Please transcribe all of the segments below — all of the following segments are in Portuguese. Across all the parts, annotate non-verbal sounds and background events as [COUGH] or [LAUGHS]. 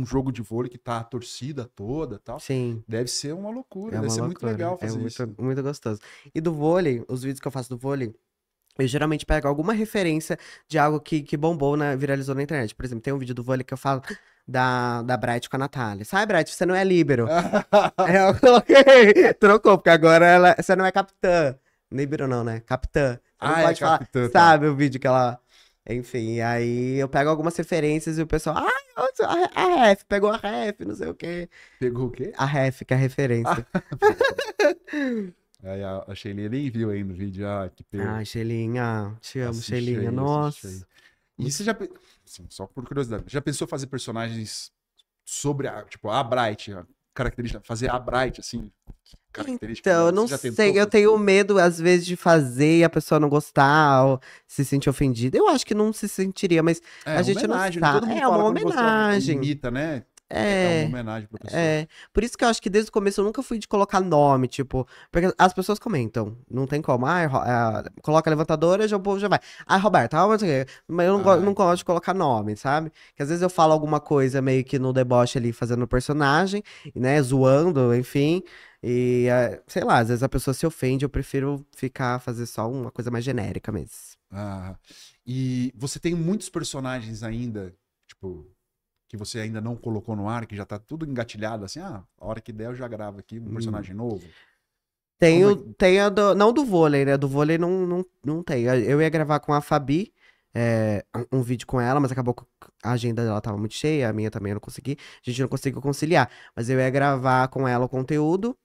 um jogo de vôlei que tá a torcida toda tal. Sim. Deve ser uma loucura, é deve ser loucura. muito legal é fazer é muito, isso. Muito gostoso. E do vôlei, os vídeos que eu faço do vôlei, eu geralmente pego alguma referência de algo que, que bombou, na, viralizou na internet. Por exemplo, tem um vídeo do vôlei que eu falo da, da Bright com a Natália. Sai, Bright, você não é líbero. [LAUGHS] eu coloquei, [LAUGHS] trocou, porque agora ela, você não é capitã. Líbero não, né? Capitã. Você ah, é capitã. Falar, tá. Sabe o vídeo que ela enfim, aí eu pego algumas referências e o pessoal, ah, a, a ref, pegou a ref, não sei o quê. Pegou o quê? A ref, que é a referência. [LAUGHS] aí a, a Sheilinha nem viu aí no vídeo, ah, que pena. Ah, Sheilinha, te amo, assiste Sheilinha, nossa. E você já, assim, só por curiosidade, já pensou fazer personagens sobre a, tipo, a Bright, a característica, fazer a Bright, assim? característica? Então, eu não sei. Eu tenho medo, às vezes, de fazer e a pessoa não gostar ou se sentir ofendida. Eu acho que não se sentiria, mas é, a gente não está né? É uma homenagem. Imita, né? É, é uma é, homenagem pra pessoa. É. Por isso que eu acho que desde o começo eu nunca fui de colocar nome, tipo, porque as pessoas comentam, não tem como. Ah, é, é, coloca a levantadora, já, o povo já vai. Ah, Roberto, mas eu não, não gosto de colocar nome, sabe? Que às vezes eu falo alguma coisa meio que no deboche ali, fazendo personagem, né, zoando, enfim. E, eh, sei lá, às vezes a pessoa se ofende, eu prefiro ficar, fazer só uma coisa mais genérica mesmo. Ah, e você tem muitos personagens ainda, tipo, que você ainda não colocou no ar, que já tá tudo engatilhado, assim, ah, a hora que der eu já gravo aqui um hum. personagem hum. novo. Tenho, é... tenho do, não do vôlei, né? Do vôlei não, não, não tem Eu ia gravar com a Fabi, é, um vídeo com ela, mas acabou que a agenda dela tava muito cheia, a minha também eu não consegui. A gente não conseguiu conciliar. Mas eu ia gravar com ela o conteúdo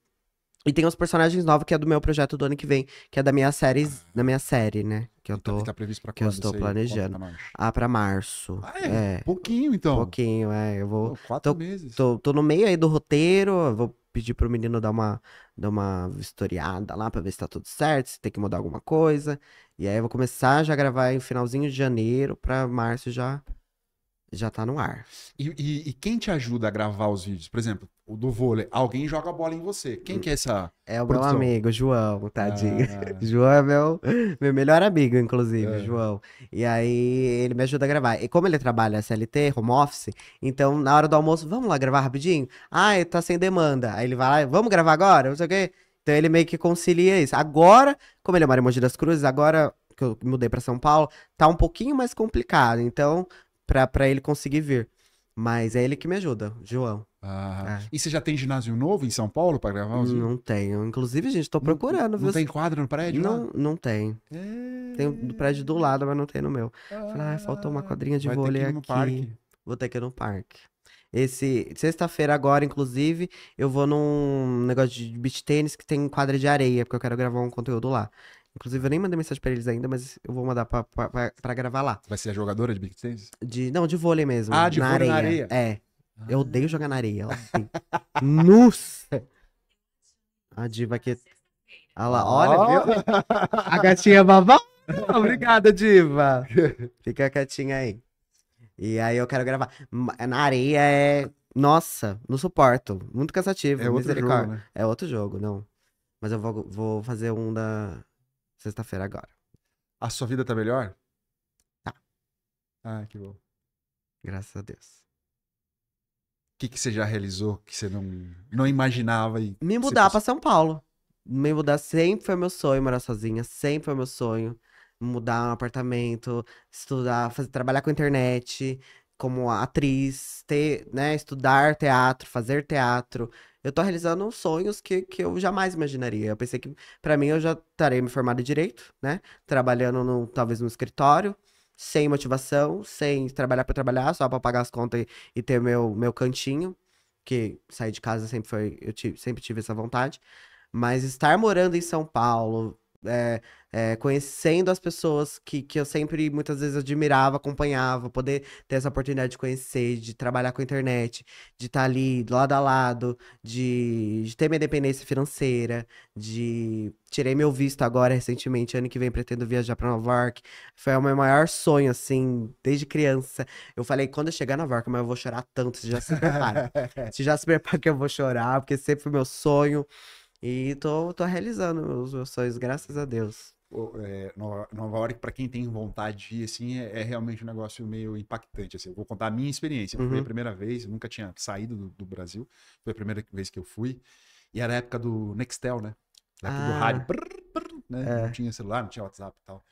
e tem os personagens novos, que é do meu projeto do ano que vem, que é da minha série, ah. da minha série, né? Que eu então, tô, tá previsto pra que eu estou tá planejando. Pra ah, pra março. Ah, é? é? Pouquinho, então. Pouquinho, é. Eu vou. Pô, quatro tô, meses. Tô, tô no meio aí do roteiro, vou pedir pro menino dar uma, dar uma vistoriada lá pra ver se tá tudo certo, se tem que mudar alguma coisa. E aí eu vou começar já a gravar em finalzinho de janeiro, pra março já já tá no ar. E, e, e, quem te ajuda a gravar os vídeos? Por exemplo, o do vôlei, alguém joga a bola em você. Quem que é essa? É o produção? meu amigo, João, tadinho. Ah. [LAUGHS] João é meu, meu melhor amigo, inclusive, é. João. E aí ele me ajuda a gravar. E como ele trabalha CLT, home office, então na hora do almoço, vamos lá gravar rapidinho? Ah, tá sem demanda. Aí ele vai lá, vamos gravar agora? Não sei o quê. Então ele meio que concilia isso. Agora, como ele é mora Mogi das Cruzes, agora que eu mudei para São Paulo, tá um pouquinho mais complicado. Então, pra, pra ele conseguir vir. Mas é ele que me ajuda, João. Ah, é. E você já tem ginásio novo em São Paulo para gravar? Os... Não tenho. Inclusive, gente, tô procurando. Não, não tem quadra no prédio? Não, lá? não tem. É... Tem do prédio do lado, mas não tem no meu. Ah, Falei, ah, faltou uma quadrinha de vôlei aqui. Parque. Vou ter que ir no parque. Esse sexta-feira agora, inclusive, eu vou num negócio de beach tênis que tem quadra de areia, porque eu quero gravar um conteúdo lá. Inclusive, eu nem mandei mensagem pra eles ainda, mas eu vou mandar pra, pra, pra, gravar lá. Vai ser a jogadora de beat tênis? De, não, de vôlei mesmo. Ah, de na vôlei areia. na areia. É. Ah. Eu odeio jogar na areia. Nossa! [LAUGHS] A diva aqui. Olha lá, olha, oh. viu? [LAUGHS] A gatinha babá. [LAUGHS] Obrigada, diva. Fica quietinha aí. E aí eu quero gravar. Na areia é. Nossa, não suporto. Muito cansativo. É outro jogo, né? É outro jogo, não. Mas eu vou, vou fazer um da Sexta-feira agora. A sua vida tá melhor? Tá. Ah, que bom. Graças a Deus. O que, que você já realizou que você não, não imaginava? E Me mudar para São Paulo. Me mudar sempre foi meu sonho, morar sozinha. Sempre foi meu sonho. Mudar um apartamento, estudar, fazer, trabalhar com internet, como atriz, ter, né, estudar teatro, fazer teatro. Eu tô realizando sonhos que, que eu jamais imaginaria. Eu pensei que, para mim, eu já estarei me formado em direito, né? Trabalhando no, talvez no escritório, sem motivação, sem trabalhar para trabalhar, só para pagar as contas e, e, ter meu, meu cantinho. Que sair de casa sempre foi. Eu tive, sempre tive essa vontade. Mas estar morando em São Paulo, é, é, conhecendo as pessoas que, que eu sempre, muitas vezes, admirava, acompanhava, poder ter essa oportunidade de conhecer, de trabalhar com a internet, de estar tá ali lado a lado, de, de ter minha independência financeira, de. Tirei meu visto agora recentemente, ano que vem pretendo viajar para Nova York. Foi o meu maior sonho, assim, desde criança. Eu falei, quando eu chegar na Nova York, mas eu vou chorar tanto, você já se prepara. [LAUGHS] você já se prepara que eu vou chorar, porque sempre foi meu sonho. E tô, tô realizando os meus sonhos, graças a Deus. É, Nova, hora York, para quem tem vontade de ir, assim, é, é, realmente um negócio meio impactante. Assim. Eu vou contar a minha experiência. Uhum. Foi a uhum. primeira vez, nunca tinha saído do, do, Brasil. Foi a primeira vez que eu fui. E era a época do Nextel, né? Na época ah. do rádio. Brrr, ah. brrr, né? é. Não tinha celular, não tinha WhatsApp e tal.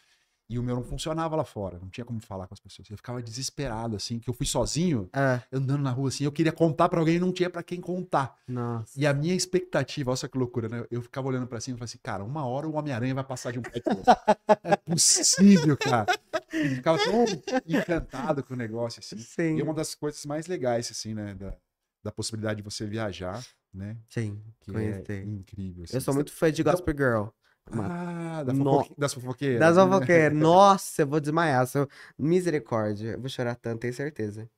E o meu não funcionava lá fora, não tinha como falar com as pessoas. Eu ficava desesperado, assim, que eu fui sozinho, é. andando na rua, assim, eu queria contar para alguém e não tinha para quem contar. Nossa. E a minha expectativa, olha só que loucura, né? Eu ficava olhando para cima e falava assim, cara, uma hora o Homem-Aranha vai passar de um pé pro outro. é possível, cara. eu ficava tão encantado com o negócio, assim. É Sim. E uma das coisas mais legais, assim, né, da, da possibilidade de você viajar, né? Sim, que conheci. É incrível. Assim. Eu sou muito fã de Gospel então, Girl. Mano. Ah, da das fofoqueiras. Das né? fofoqueiras. [LAUGHS] Nossa, eu vou desmaiar. Seu... Misericórdia. Eu vou chorar tanto, tenho certeza.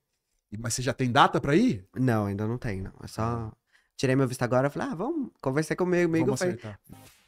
Mas você já tem data pra ir? Não, ainda não tem, não. É só. Tirei meu visto agora, falei, ah, vamos, conversei comigo, amigo. Vamos falei, acertar.